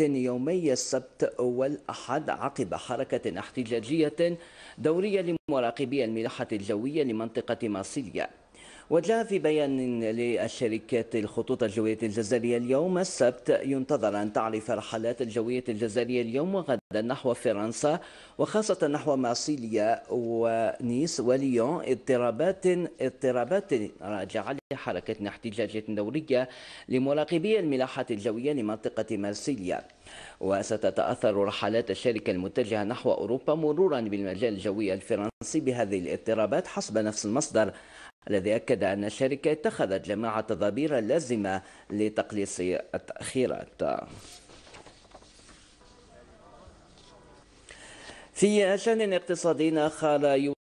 يومي السبت والأحد عقب حركة احتجاجية دورية لمراقبي الملاحة الجوية لمنطقة مارسيليا وجاء في بيان للشركات الخطوط الجوية الجزائرية اليوم السبت ينتظر أن تعرف رحلات الجوية الجزائرية اليوم وغدا نحو فرنسا وخاصة نحو مارسيليا ونيس وليون اضطرابات اضطرابات راجعة لحركة احتجاجات دورية لمراقبي الملاحة الجوية لمنطقة مارسيليا وستتأثر رحلات الشركة المتجهة نحو أوروبا مرورا بالمجال الجوي الفرنسي بهذه الاضطرابات حسب نفس المصدر الذي أكد أن الشركة اتخذت جميع التدابير اللازمة لتقليص التأخيرات في شأن اقتصادي آخر